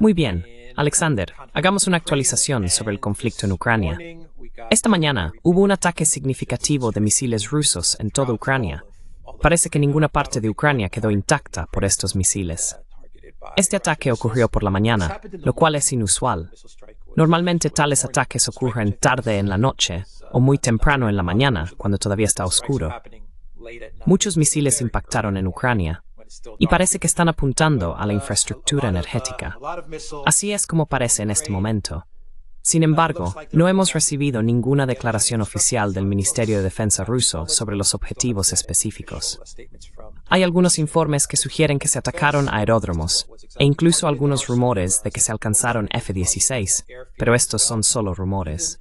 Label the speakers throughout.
Speaker 1: Muy
Speaker 2: bien, Alexander, hagamos una actualización sobre el conflicto en Ucrania. Esta mañana hubo un ataque significativo de misiles rusos en toda Ucrania. Parece que ninguna parte de Ucrania quedó intacta por estos misiles. Este ataque ocurrió por la mañana, lo cual es inusual. Normalmente tales ataques ocurren tarde en la noche o muy temprano en la mañana, cuando todavía está oscuro. Muchos misiles impactaron en Ucrania y parece que están apuntando a la infraestructura energética. Así es como parece en este momento. Sin embargo, no hemos recibido ninguna declaración oficial del Ministerio de Defensa ruso sobre los objetivos específicos. Hay algunos informes que sugieren que se atacaron aeródromos e incluso algunos rumores de que se alcanzaron F-16, pero estos son solo rumores.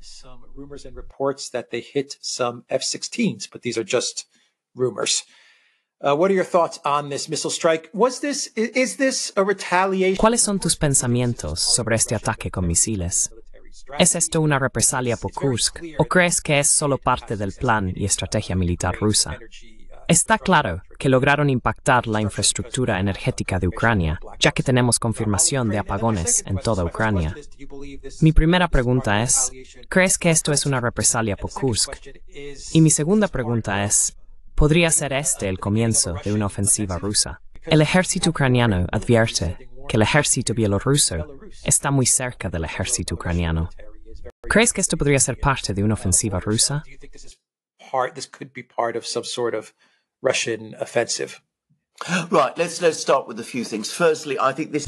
Speaker 2: ¿Cuáles son tus pensamientos sobre este ataque con misiles? ¿Es esto una represalia por Kursk o crees que es solo parte del plan y estrategia militar rusa? Está claro que lograron impactar la infraestructura energética de Ucrania, ya que tenemos confirmación de apagones en toda Ucrania. Mi primera pregunta es, ¿crees que esto es una represalia por Kursk? Y mi segunda pregunta es, podría ser este el comienzo de una ofensiva rusa. El ejército ucraniano advierte que el ejército bielorruso está muy cerca del ejército ucraniano. ¿Crees que esto podría ser parte de una ofensiva rusa?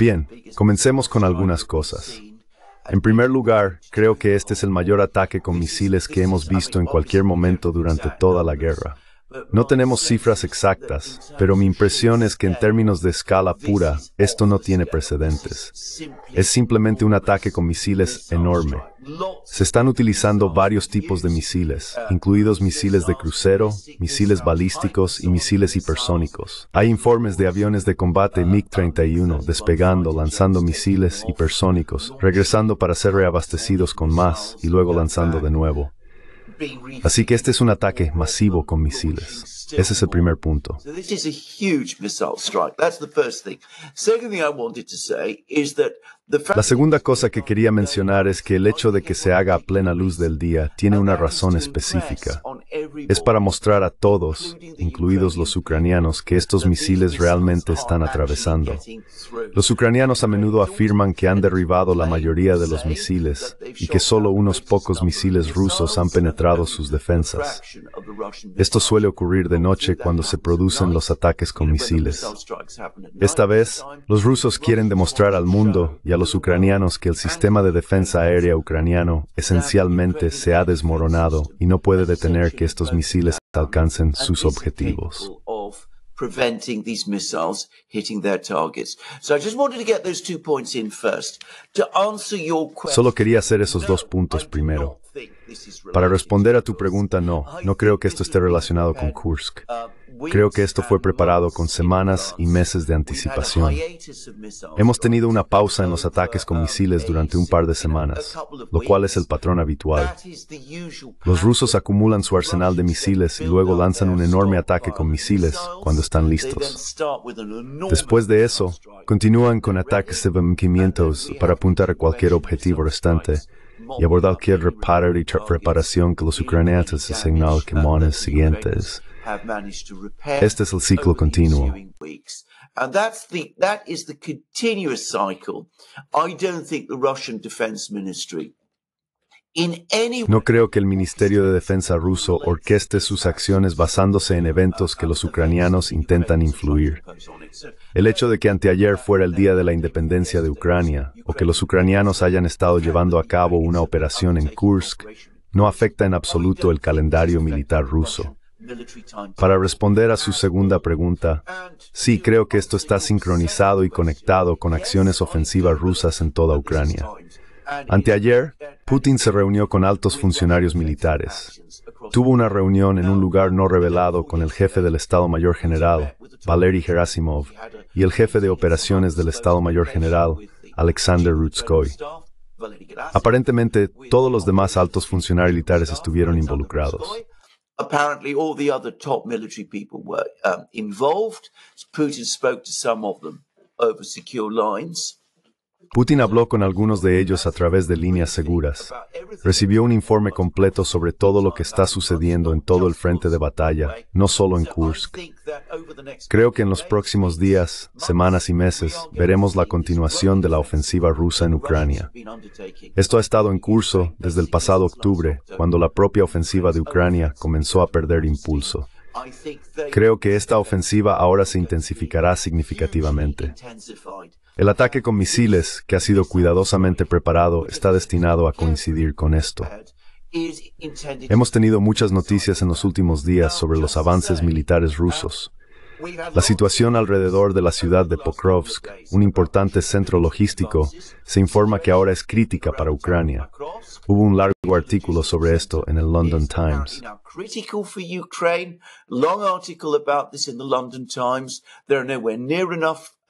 Speaker 3: Bien, comencemos con algunas cosas. En primer lugar, creo que este es el mayor ataque con misiles que hemos visto en cualquier momento durante toda la guerra. No tenemos cifras exactas, pero mi impresión es que en términos de escala pura, esto no tiene precedentes. Es simplemente un ataque con misiles enorme. Se están utilizando varios tipos de misiles, incluidos misiles de crucero, misiles balísticos y misiles hipersónicos. Hay informes de aviones de combate MiG-31 despegando, lanzando misiles hipersónicos, regresando para ser reabastecidos con más y luego lanzando de nuevo. Así que este es un ataque masivo con misiles. Ese es el primer punto. La segunda cosa que quería mencionar es que el hecho de que se haga a plena luz del día tiene una razón específica. Es para mostrar a todos, incluidos los ucranianos, que estos misiles realmente están atravesando. Los ucranianos a menudo afirman que han derribado la mayoría de los misiles y que solo unos pocos misiles rusos han penetrado sus defensas. Esto suele ocurrir de noche cuando se producen los ataques con misiles. Esta vez, los rusos quieren demostrar al mundo y a los ucranianos que el sistema de defensa aérea ucraniano esencialmente se ha desmoronado y no puede detener que estos misiles alcancen sus objetivos. Solo quería hacer esos dos puntos primero. Para responder a tu pregunta, no, no creo que esto esté relacionado con Kursk. Creo que esto fue preparado con semanas y meses de anticipación. Hemos tenido una pausa en los ataques con misiles durante un par de semanas, lo cual es el patrón habitual. Los rusos acumulan su arsenal de misiles y luego lanzan un enorme ataque con misiles cuando están listos. Después de eso, continúan con ataques de bombardeos para apuntar a cualquier objetivo restante y abordar cualquier reparación que los ucranianos se en los semanas siguientes. Este es el ciclo continuo. no creo que el Ministerio de Defensa ruso orqueste sus acciones basándose en eventos que los ucranianos intentan influir. El hecho de que anteayer fuera el día de la independencia de Ucrania o que los ucranianos hayan estado llevando a cabo una operación en Kursk no afecta en absoluto el calendario militar ruso. Para responder a su segunda pregunta, sí creo que esto está sincronizado y conectado con acciones ofensivas rusas en toda Ucrania. Anteayer, Putin se reunió con altos funcionarios militares. Tuvo una reunión en un lugar no revelado con el jefe del Estado Mayor General, Valery Gerasimov, y el jefe de operaciones del Estado Mayor General, Alexander Rutskoy. Aparentemente, todos los demás altos funcionarios militares estuvieron involucrados.
Speaker 4: Um, Putin spoke to some of them over secure lines.
Speaker 3: Putin habló con algunos de ellos a través de líneas seguras. Recibió un informe completo sobre todo lo que está sucediendo en todo el frente de batalla, no solo en Kursk. Creo que en los próximos días, semanas y meses veremos la continuación de la ofensiva rusa en Ucrania. Esto ha estado en curso desde el pasado octubre, cuando la propia ofensiva de Ucrania comenzó a perder impulso. Creo que esta ofensiva ahora se intensificará significativamente. El ataque con misiles, que ha sido cuidadosamente preparado, está destinado a coincidir con esto. Hemos tenido muchas noticias en los últimos días sobre los avances militares rusos. La situación alrededor de la ciudad de Pokrovsk, un importante centro logístico, se informa que ahora es crítica para Ucrania. Hubo un largo artículo sobre esto en el London Times.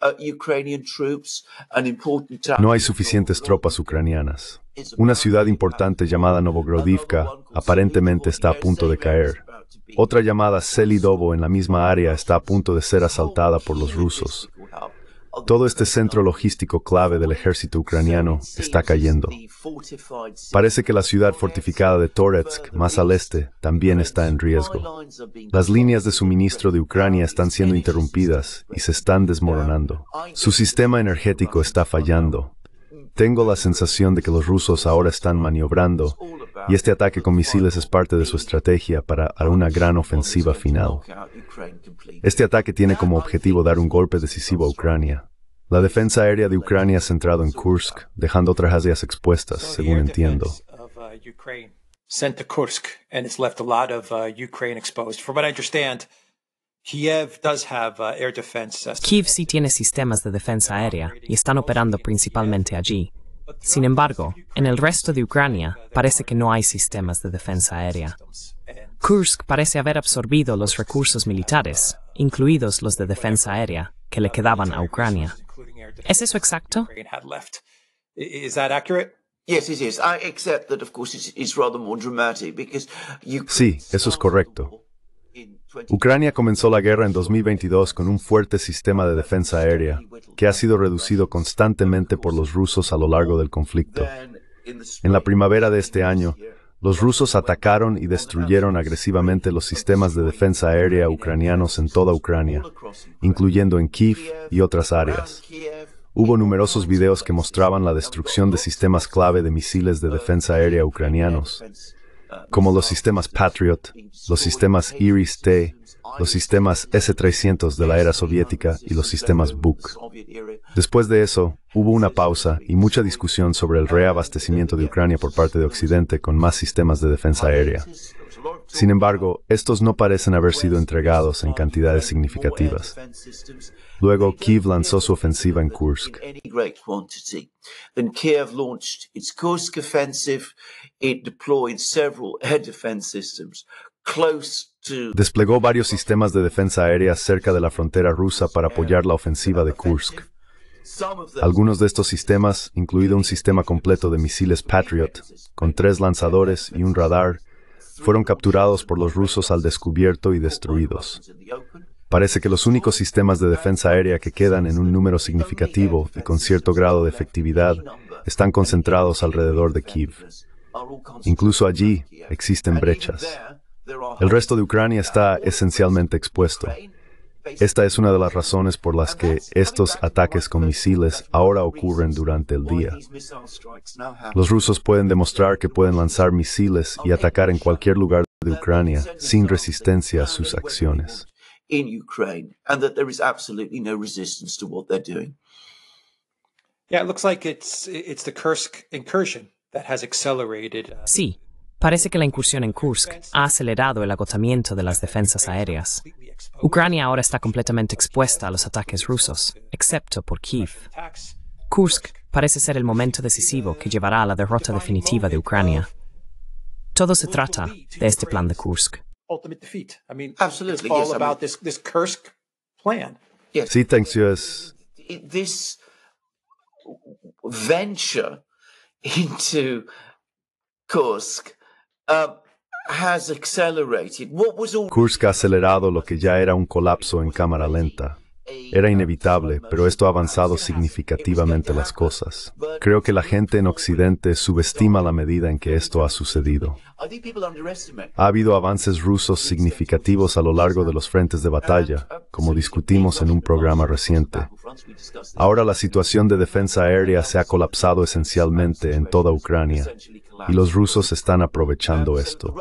Speaker 4: Uh, no hay
Speaker 3: suficientes tropas ucranianas. Una ciudad importante llamada Novogrodivka aparentemente está a punto de caer. Otra llamada Selidovo en la misma área está a punto de ser asaltada por los rusos. Todo este centro logístico clave del ejército ucraniano está cayendo. Parece que la ciudad fortificada de Toretsk, más al este, también está en riesgo. Las líneas de suministro de Ucrania están siendo interrumpidas y se están desmoronando. Su sistema energético está fallando. Mm. Tengo la sensación de que los rusos ahora están maniobrando y este ataque con misiles es parte de su estrategia para una gran ofensiva final. Este ataque tiene como objetivo dar un golpe decisivo a Ucrania. La defensa aérea de Ucrania ha centrado en Kursk, dejando otras áreas expuestas, según entiendo.
Speaker 1: Uh, Kiev
Speaker 2: uh, uh, sí tiene sistemas de defensa aérea y están operando principalmente allí. Sin embargo, en el resto de Ucrania parece que no hay sistemas de defensa aérea. Kursk parece haber absorbido los recursos militares, incluidos los de defensa aérea, que le quedaban a Ucrania. ¿Es eso exacto?
Speaker 3: Sí, eso es correcto. Ucrania comenzó la guerra en 2022 con un fuerte sistema de defensa aérea que ha sido reducido constantemente por los rusos a lo largo del conflicto. En la primavera de este año, los rusos atacaron y destruyeron agresivamente los sistemas de defensa aérea ucranianos en toda Ucrania, incluyendo en Kiev y otras áreas. Hubo numerosos videos que mostraban la destrucción de sistemas clave de misiles de defensa aérea ucranianos como los sistemas Patriot, los sistemas Iris-T, los sistemas S-300 de la era soviética y los sistemas Buk. Después de eso, hubo una pausa y mucha discusión sobre el reabastecimiento de Ucrania por parte de Occidente con más sistemas de defensa aérea. Sin embargo, estos no parecen haber sido entregados en cantidades significativas. Luego, Kiev lanzó su ofensiva en Kursk. Desplegó varios sistemas de defensa aérea cerca de la frontera rusa para apoyar la ofensiva de Kursk. Algunos de estos sistemas, incluido un sistema completo de misiles Patriot, con tres lanzadores y un radar, fueron capturados por los rusos al descubierto y destruidos. Parece que los únicos sistemas de defensa aérea que quedan en un número significativo y con cierto grado de efectividad están concentrados alrededor de Kiev. Incluso allí existen brechas. El resto de Ucrania está esencialmente expuesto. Esta es una de las razones por las que estos ataques con misiles ahora ocurren durante el día. Los rusos pueden demostrar que pueden lanzar misiles y atacar en cualquier lugar de Ucrania sin resistencia a sus acciones.
Speaker 4: Kursk
Speaker 1: Uh,
Speaker 2: sí, parece que la incursión en Kursk ha acelerado el agotamiento de las defensas aéreas. Ucrania ahora está completamente expuesta a los ataques rusos, excepto por Kiev. Kursk parece ser el momento decisivo que llevará a la derrota definitiva de Ucrania. Todo se trata de este plan de Kursk.
Speaker 3: Sí, gracias,
Speaker 4: into Kursk uh,
Speaker 3: Kursk ha acelerado lo que ya era un colapso en cámara lenta. Era inevitable, pero esto ha avanzado significativamente las cosas. Creo que la gente en Occidente subestima la medida en que esto ha sucedido.
Speaker 4: Ha
Speaker 3: habido avances rusos significativos a lo largo de los frentes de batalla, como discutimos en un programa reciente. Ahora la situación de defensa aérea se ha colapsado esencialmente en toda Ucrania, y los rusos están aprovechando esto.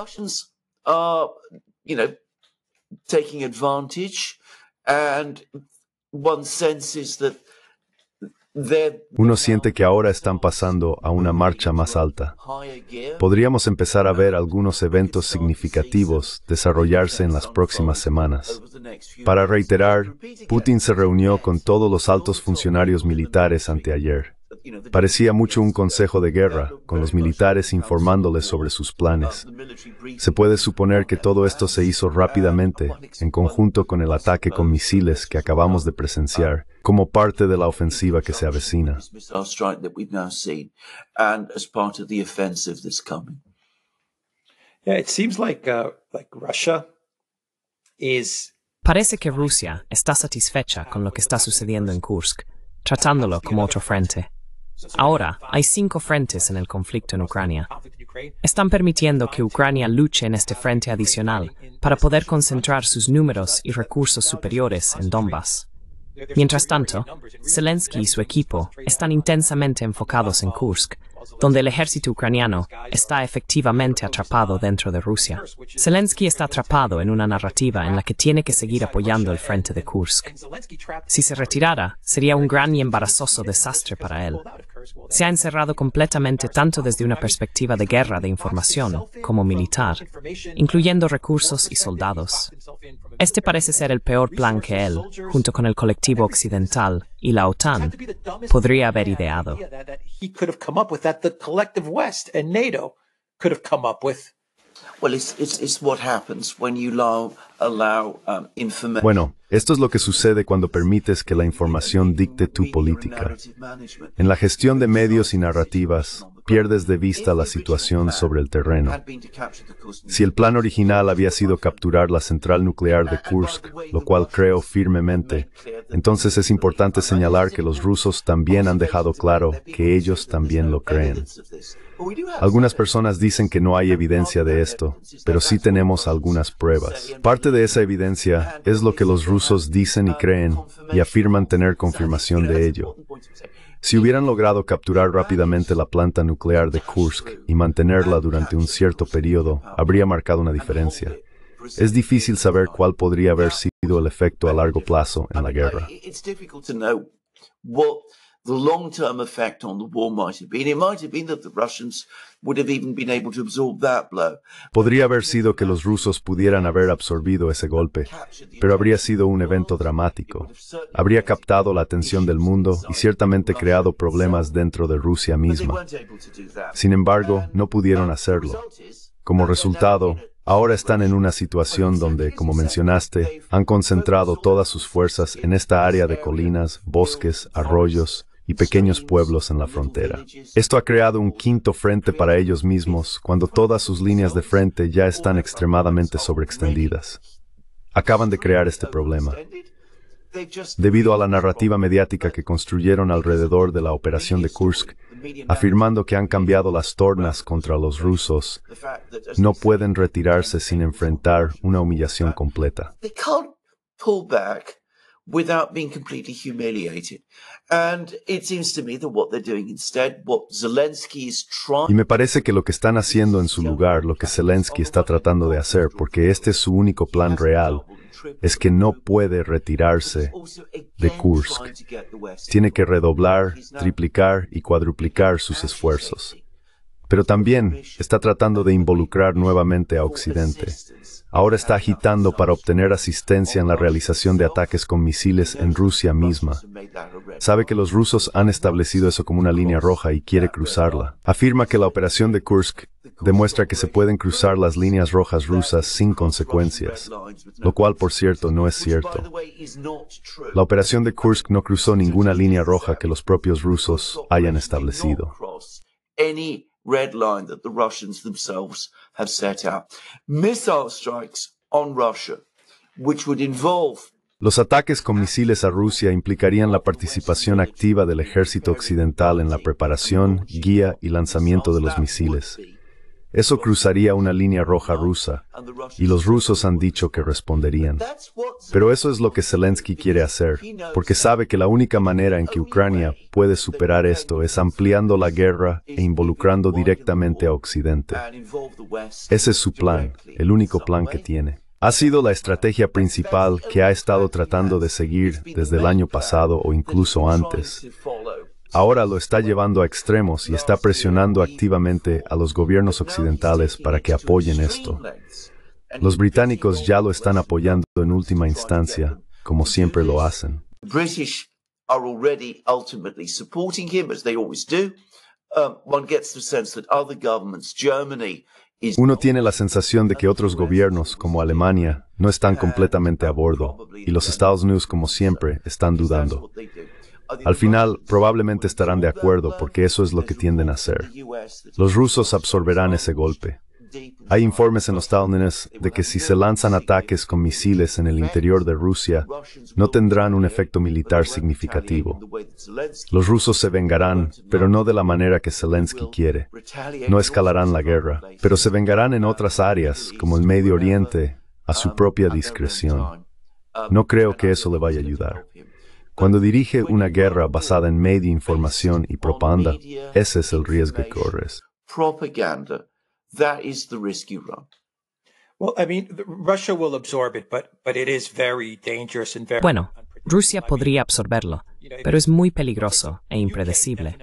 Speaker 3: Uno siente que ahora están pasando a una marcha más alta. Podríamos empezar a ver algunos eventos significativos desarrollarse en las próximas semanas. Para reiterar, Putin se reunió con todos los altos funcionarios militares anteayer. Parecía mucho un consejo de guerra, con los militares informándoles sobre sus planes. Se puede suponer que todo esto se hizo rápidamente, en conjunto con el ataque con misiles que acabamos de presenciar, como parte de la ofensiva que se avecina.
Speaker 4: Uh,
Speaker 2: Parece que Rusia está satisfecha con lo que está sucediendo en Kursk, tratándolo como otro frente. Ahora hay cinco frentes en el conflicto en Ucrania. Están permitiendo que Ucrania luche en este frente adicional para poder concentrar sus números y recursos superiores en Donbass. Mientras tanto, Zelensky y su equipo están intensamente enfocados en Kursk, donde el ejército ucraniano está efectivamente atrapado dentro de Rusia. Zelensky está atrapado en una narrativa en la que tiene que seguir apoyando el frente de Kursk. Si se retirara, sería un gran y embarazoso desastre para él, se ha encerrado completamente tanto desde una perspectiva de guerra de información como militar, incluyendo recursos y soldados. Este parece ser el peor plan que él, junto con el colectivo occidental y la OTAN, podría haber ideado.
Speaker 4: Bueno,
Speaker 3: esto es lo que sucede cuando permites que la información dicte tu política. En la gestión de medios y narrativas, pierdes de vista la situación sobre el terreno. Si el plan original había sido capturar la central nuclear de Kursk, lo cual creo firmemente, entonces es importante señalar que los rusos también han dejado claro que ellos también lo creen. Algunas personas dicen que no hay evidencia de esto, pero sí tenemos algunas pruebas. Parte de esa evidencia es lo que los rusos dicen y creen y afirman tener confirmación de ello. Si hubieran logrado capturar rápidamente la planta nuclear de Kursk y mantenerla durante un cierto periodo, habría marcado una diferencia. Es difícil saber cuál podría haber sido el efecto a largo plazo en la guerra the Podría haber sido que los rusos pudieran haber absorbido ese golpe, pero habría sido un evento dramático. Habría captado la atención del mundo y ciertamente creado problemas dentro de Rusia misma. Sin embargo, no pudieron hacerlo. Como resultado, Ahora están en una situación donde, como mencionaste, han concentrado todas sus fuerzas en esta área de colinas, bosques, arroyos, pequeños pueblos en la frontera. Esto ha creado un quinto frente para ellos mismos cuando todas sus líneas de frente ya están extremadamente sobreextendidas. Acaban de crear este problema. Debido a la narrativa mediática que construyeron alrededor de la operación de Kursk, afirmando que han cambiado las tornas contra los rusos, no pueden retirarse sin enfrentar una humillación completa. Y me parece que lo que están haciendo en su lugar, lo que Zelensky está tratando de hacer, porque este es su único plan real, es que no puede retirarse de Kursk. Tiene que redoblar, triplicar y cuadruplicar sus esfuerzos pero también está tratando de involucrar nuevamente a Occidente. Ahora está agitando para obtener asistencia en la realización de ataques con misiles en Rusia misma. Sabe que los rusos han establecido eso como una línea roja y quiere cruzarla. Afirma que la operación de Kursk demuestra que se pueden cruzar las líneas rojas rusas sin consecuencias, lo cual por cierto no es cierto. La operación de Kursk no cruzó ninguna línea roja que los propios rusos hayan establecido. Los ataques con misiles a Rusia implicarían la participación activa del ejército occidental en la preparación, guía y lanzamiento de los misiles. Eso cruzaría una línea roja rusa, y los rusos han dicho que responderían. Pero eso es lo que Zelensky quiere hacer, porque sabe que la única manera en que Ucrania puede superar esto es ampliando la guerra e involucrando directamente a Occidente. Ese es su plan, el único plan que tiene. Ha sido la estrategia principal que ha estado tratando de seguir desde el año pasado o incluso antes, ahora lo está llevando a extremos y está presionando activamente a los gobiernos occidentales para que apoyen esto. Los británicos ya lo están apoyando en última instancia, como siempre lo hacen. Uno tiene la sensación de que otros gobiernos, como Alemania, no están completamente a bordo, y los Estados Unidos, como siempre, están dudando. Al final, probablemente estarán de acuerdo porque eso es lo que tienden a hacer. Los rusos absorberán ese golpe. Hay informes en los Estados de que si se lanzan ataques con misiles en el interior de Rusia, no tendrán un efecto militar significativo. Los rusos se vengarán, pero no de la manera que Zelensky quiere. No escalarán la guerra, pero se vengarán en otras áreas, como el Medio Oriente, a su propia discreción. No creo que eso le vaya a ayudar. Cuando dirige una guerra basada en media información y propaganda, ese es el riesgo que corres.
Speaker 1: Bueno,
Speaker 2: Rusia podría absorberlo, pero es muy peligroso e impredecible.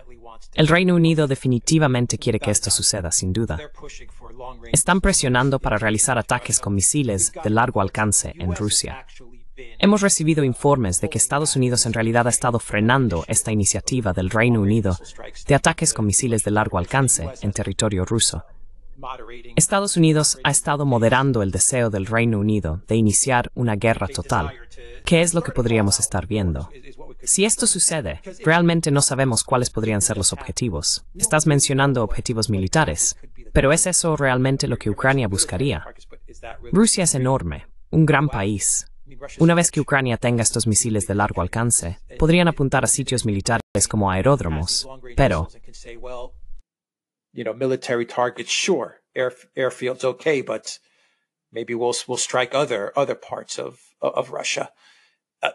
Speaker 2: El Reino Unido definitivamente quiere que esto suceda, sin duda. Están presionando para realizar ataques con misiles de largo alcance en Rusia. Hemos recibido informes de que Estados Unidos en realidad ha estado frenando esta iniciativa del Reino Unido de ataques con misiles de largo alcance en territorio ruso. Estados Unidos ha estado moderando el deseo del Reino Unido de iniciar una guerra total. ¿Qué es lo que podríamos estar viendo? Si esto sucede, realmente no sabemos cuáles podrían ser los objetivos. Estás mencionando objetivos militares, pero ¿es eso realmente lo que Ucrania buscaría? Rusia es enorme, un gran país, una vez que Ucrania tenga estos misiles de largo alcance, podrían apuntar a sitios militares como aeródromos, pero...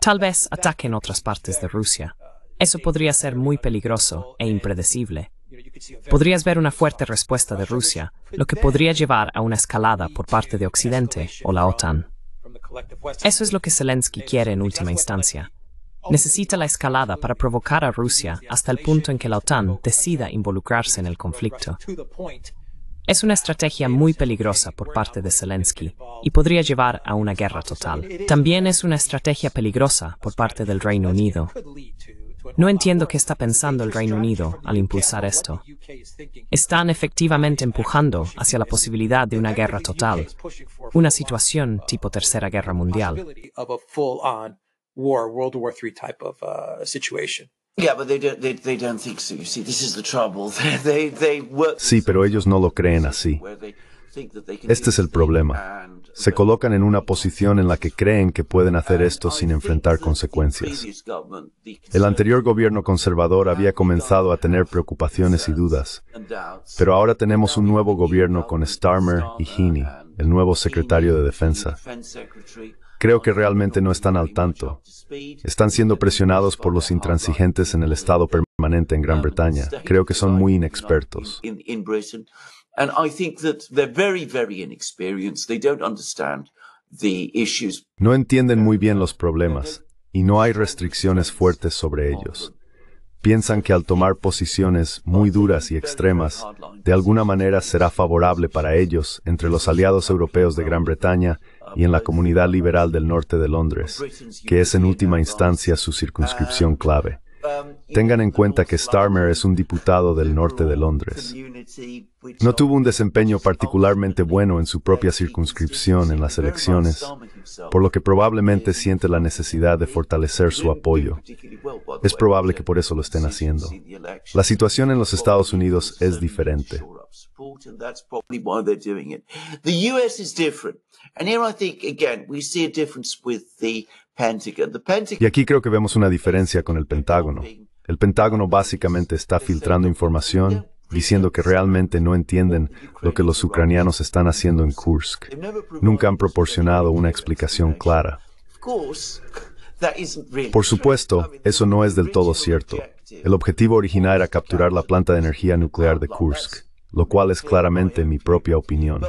Speaker 2: Tal vez ataquen otras partes de Rusia. Eso podría ser muy peligroso e impredecible. Podrías ver una fuerte respuesta de Rusia, lo que podría llevar a una escalada por parte de Occidente o la OTAN. Eso es lo que Zelensky quiere en última instancia. Necesita la escalada para provocar a Rusia hasta el punto en que la OTAN decida involucrarse en el conflicto. Es una estrategia muy peligrosa por parte de Zelensky este y podría llevar a una guerra total. También es una estrategia peligrosa por parte del Reino Unido. No entiendo qué está pensando el Reino Unido al impulsar esto. Están efectivamente empujando hacia la posibilidad de una guerra total una situación tipo Tercera Guerra Mundial.
Speaker 4: Sí,
Speaker 3: pero ellos no lo creen así. Este es el problema. Uh, Se colocan en una posición en la que creen que pueden hacer esto sin enfrentar consecuencias. El anterior gobierno conservador había comenzado a tener preocupaciones y dudas, pero ahora tenemos un nuevo gobierno con Starmer y Heaney el nuevo secretario de Defensa. Creo que realmente no están al tanto. Están siendo presionados por los intransigentes en el Estado permanente en Gran Bretaña. Creo que son muy inexpertos. No entienden muy bien los problemas y no hay restricciones fuertes sobre ellos piensan que al tomar posiciones muy duras y extremas, de alguna manera será favorable para ellos entre los aliados europeos de Gran Bretaña y en la comunidad liberal del norte de Londres, que es en última instancia su circunscripción clave. Um, Tengan en cuenta que Starmer es un diputado del norte de Londres. No tuvo un desempeño particularmente bueno en su propia circunscripción en las elecciones, por lo que probablemente siente la necesidad de fortalecer su apoyo. Es probable que por eso lo estén haciendo. La situación en los Estados Unidos es diferente.
Speaker 4: And here I think, again, we see a difference with the
Speaker 3: y aquí creo que vemos una diferencia con el Pentágono. El Pentágono básicamente está filtrando información diciendo que realmente no entienden lo que los ucranianos están haciendo en Kursk. Nunca han proporcionado una explicación clara. Por supuesto, eso no es del todo cierto. El objetivo original era capturar la planta de energía nuclear de Kursk, lo cual es claramente mi propia opinión.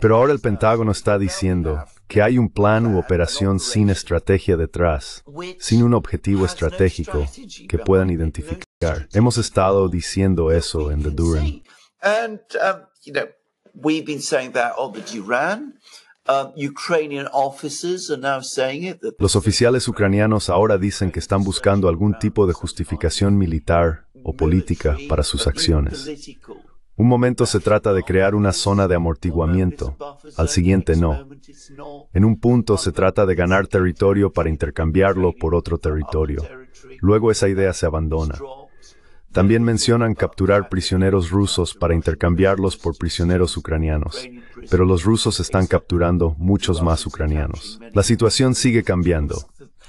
Speaker 3: Pero ahora el Pentágono está diciendo que hay un plan u operación sin estrategia detrás, sin un objetivo estratégico que puedan identificar. Hemos estado diciendo eso en The Duran. Los oficiales ucranianos ahora dicen que están buscando algún tipo de justificación militar o política para sus acciones. Un momento se trata de crear una zona de amortiguamiento, al siguiente no. En un punto se trata de ganar territorio para intercambiarlo por otro territorio. Luego esa idea se abandona. También mencionan capturar prisioneros rusos para intercambiarlos por prisioneros ucranianos, pero los rusos están capturando muchos más ucranianos. La situación sigue cambiando,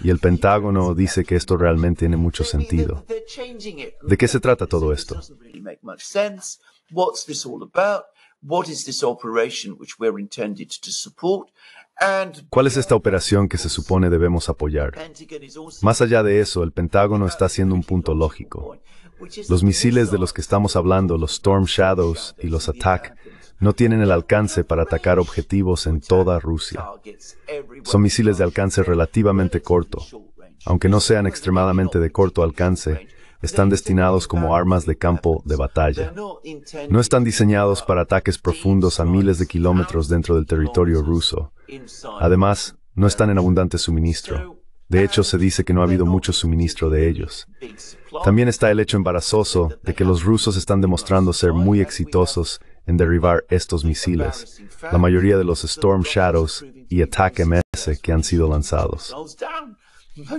Speaker 3: y el Pentágono dice que esto realmente tiene mucho sentido. ¿De qué se trata todo esto? ¿Cuál es esta operación que se supone debemos apoyar? Más allá de eso, el Pentágono está haciendo un punto lógico. Los misiles de los que estamos hablando, los Storm Shadows y los Attack, no tienen el alcance para atacar objetivos en toda Rusia. Son misiles de alcance relativamente corto. Aunque no sean extremadamente de corto alcance, están destinados como armas de campo de batalla. No están diseñados para ataques profundos a miles de kilómetros dentro del territorio ruso. Además, no están en abundante suministro. De hecho, se dice que no ha habido mucho suministro de ellos. También está el hecho embarazoso de que los rusos están demostrando ser muy exitosos en derribar estos misiles, la mayoría de los Storm Shadows y Attack MS que han sido lanzados. Los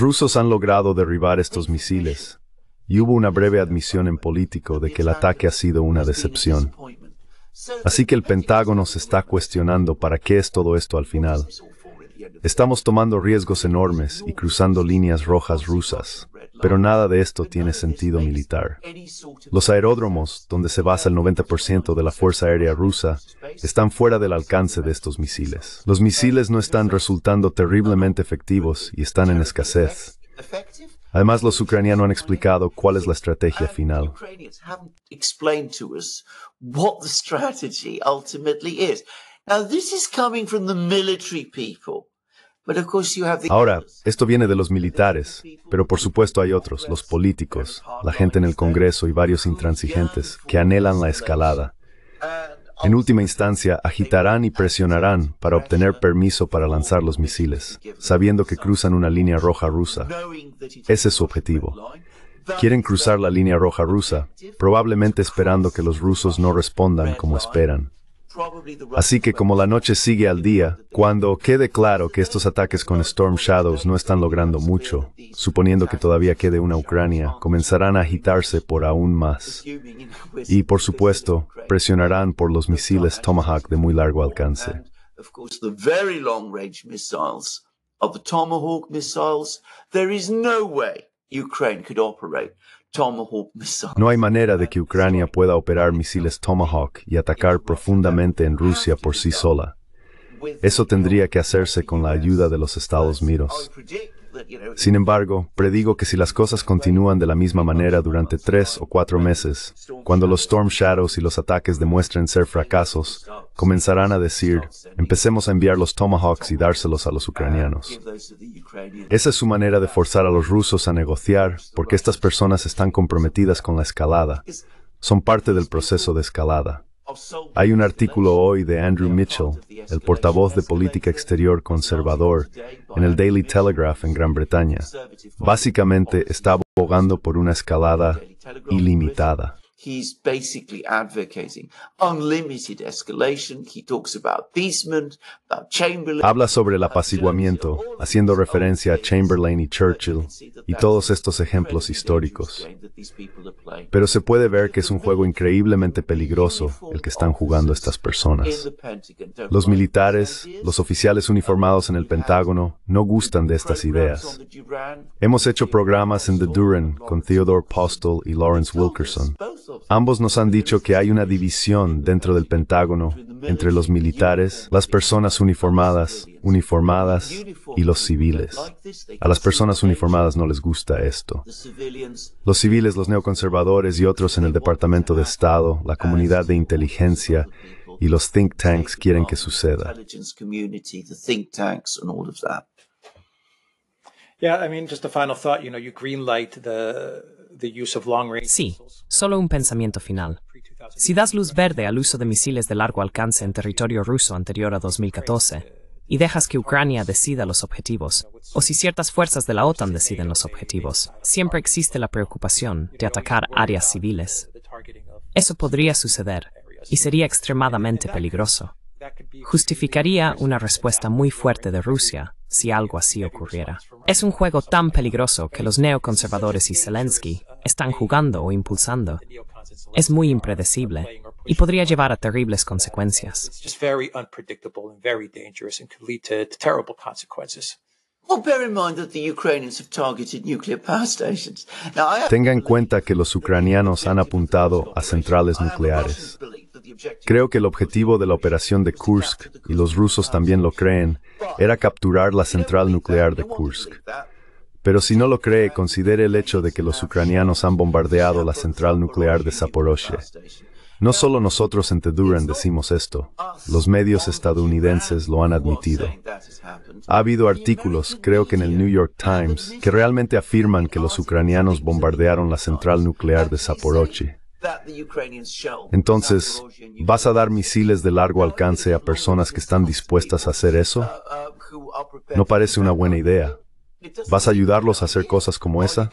Speaker 3: rusos han logrado derribar estos misiles. Y hubo una breve admisión en político de que el ataque ha sido una decepción. Así que el Pentágono se está cuestionando para qué es todo esto al final. Estamos tomando riesgos enormes y cruzando líneas rojas rusas, pero nada de esto tiene sentido militar. Los aeródromos, donde se basa el 90% de la Fuerza Aérea rusa, están fuera del alcance de estos misiles. Los misiles no están resultando terriblemente efectivos y están en escasez. Además, los ucranianos han explicado cuál es la estrategia final. Ahora, esto viene de los militares, pero por supuesto hay otros, los políticos, la gente en el Congreso y varios intransigentes que anhelan la escalada. En última instancia, agitarán y presionarán para obtener permiso para lanzar los misiles, sabiendo que cruzan una línea roja rusa. Ese es su objetivo. Quieren cruzar la línea roja rusa, probablemente esperando que los rusos no respondan como esperan. Así que como la noche sigue al día, cuando quede claro que estos ataques con Storm Shadows no están logrando mucho, suponiendo que todavía quede una Ucrania, comenzarán a agitarse por aún más. Y por supuesto, presionarán por los misiles Tomahawk de muy largo alcance. Tomahawk no hay manera de que Ucrania pueda operar misiles Tomahawk y atacar profundamente en Rusia por sí sola. Eso tendría que hacerse con la ayuda de los Estados Unidos. Sin embargo, predigo que si las cosas continúan de la misma manera durante tres o cuatro meses, cuando los Storm Shadows y los ataques demuestren ser fracasos, comenzarán a decir, empecemos a enviar los Tomahawks y dárselos a los ucranianos. Esa es su manera de forzar a los rusos a negociar, porque estas personas están comprometidas con la escalada, son parte del proceso de escalada. Hay un artículo hoy de Andrew Mitchell, el portavoz de política exterior conservador, en el Daily Telegraph en Gran Bretaña. Básicamente está abogando por una escalada ilimitada. Habla sobre el apaciguamiento, haciendo referencia a Chamberlain y Churchill y todos estos ejemplos históricos. Pero se puede ver que es un juego increíblemente peligroso el que están jugando estas personas. Los militares, los oficiales uniformados en el Pentágono, no gustan de estas ideas. Hemos hecho programas en The Duran con Theodore Postel y Lawrence Wilkerson Ambos nos han dicho que hay una división dentro del Pentágono entre los militares, las personas uniformadas, uniformadas y los civiles. A las personas uniformadas no les gusta esto. Los civiles, los neoconservadores y otros en el Departamento de Estado, la comunidad de inteligencia y los think tanks quieren que suceda. just
Speaker 1: a final thought. You know, you greenlight the
Speaker 2: Sí, solo un pensamiento final. Si das luz verde al uso de misiles de largo alcance en territorio ruso anterior a 2014, y dejas que Ucrania decida los objetivos, o si ciertas fuerzas de la OTAN deciden los objetivos, siempre existe la preocupación de atacar áreas civiles. Eso podría suceder, y sería extremadamente peligroso justificaría una respuesta muy fuerte de Rusia si algo así ocurriera. Es un juego tan peligroso que los neoconservadores y Zelensky están jugando o impulsando. Es muy impredecible y podría llevar a terribles consecuencias.
Speaker 3: Tenga en cuenta que los ucranianos han apuntado a centrales nucleares. Creo que el objetivo de la operación de Kursk, y los rusos también lo creen, era capturar la central nuclear de Kursk. Pero si no lo cree, considere el hecho de que los ucranianos han bombardeado la central nuclear de Zaporozhye. No solo nosotros en Teduran decimos esto, los medios estadounidenses lo han admitido. Ha habido artículos, creo que en el New York Times, que realmente afirman que los ucranianos bombardearon la central nuclear de Zaporozhye. Entonces, ¿vas a dar misiles de largo alcance a personas que están dispuestas a hacer eso? No parece una buena idea. ¿Vas a ayudarlos a hacer cosas como esa?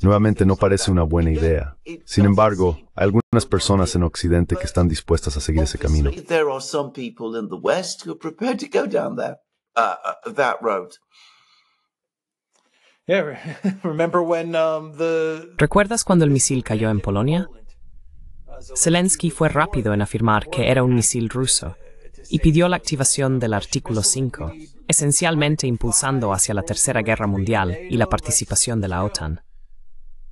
Speaker 3: Nuevamente no parece una buena idea. Sin embargo, hay algunas personas en Occidente que están dispuestas a seguir ese camino.
Speaker 4: Um,
Speaker 2: ¿Recuerdas cuando el misil cayó en Polonia? Zelensky fue rápido en afirmar que era un misil ruso y pidió la activación del artículo 5, esencialmente impulsando hacia la Tercera Guerra Mundial y la participación de la OTAN.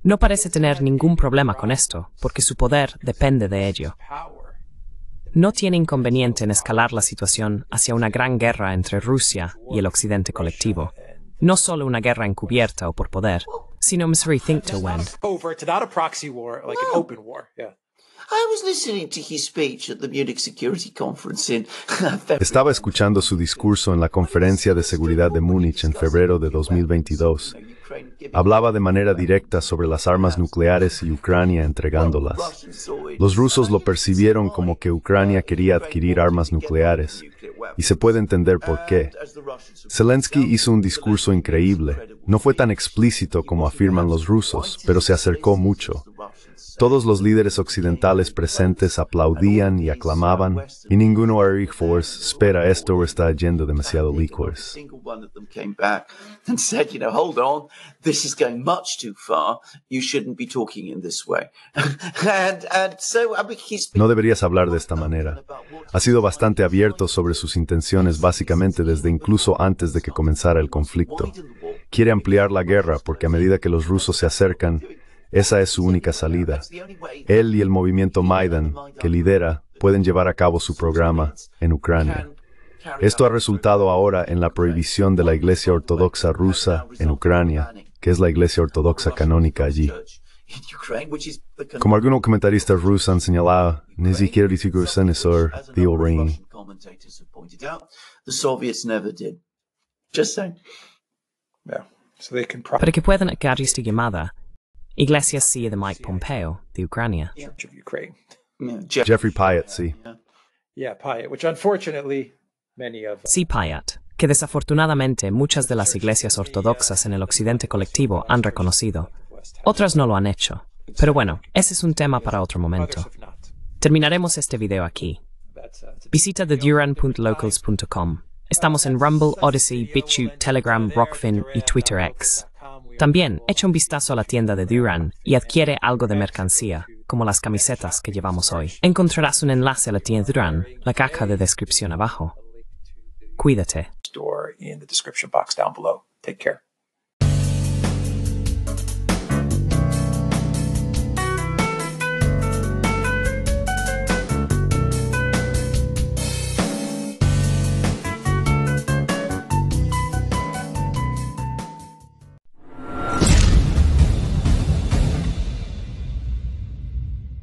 Speaker 2: No parece tener ningún problema con esto, porque su poder depende de ello. No tiene inconveniente en escalar la situación hacia una gran guerra entre Rusia y el Occidente colectivo. No solo una guerra encubierta o por poder, sino Missouri think to win.
Speaker 3: Estaba escuchando su discurso en la conferencia de seguridad de Múnich en febrero de 2022 Hablaba de manera directa sobre las armas nucleares y Ucrania entregándolas. Los rusos lo percibieron como que Ucrania quería adquirir armas nucleares, y se puede entender por qué. Zelensky hizo un discurso increíble. No fue tan explícito como afirman los rusos, pero se acercó mucho. Todos los líderes occidentales presentes aplaudían y aclamaban, y ninguno Eric Force espera esto o está yendo demasiado lejos. No deberías hablar de esta manera. Ha sido bastante abierto sobre sus intenciones básicamente desde incluso antes de que comenzara el conflicto. Quiere ampliar la guerra porque a medida que los rusos se acercan, esa es su única salida. Él y el movimiento Maidan, que lidera, pueden llevar a cabo su programa en Ucrania. Esto ha resultado ahora en la prohibición de la Iglesia Ortodoxa rusa en Ucrania, que es la Iglesia Ortodoxa canónica allí. Como algunos comentaristas rusos han señalado, ni siquiera el
Speaker 2: Para que puedan a llamada, Iglesias C de Mike Pompeo, de Ucrania.
Speaker 3: Mm, Jeffrey sí.
Speaker 1: Yeah,
Speaker 2: Sí, que desafortunadamente muchas de las iglesias ortodoxas en el occidente colectivo han reconocido. Otras no lo han hecho. Pero bueno, ese es un tema para otro momento. Terminaremos este video aquí. Uh, Visita theduran.locals.com. Estamos en Rumble, Odyssey, BitChute, Telegram, Rockfin y Twitter X. También echa un vistazo a la tienda de Duran y adquiere algo de mercancía, como las camisetas que llevamos hoy. Encontrarás un enlace a la tienda de Duran, la caja de descripción abajo. Cuídate.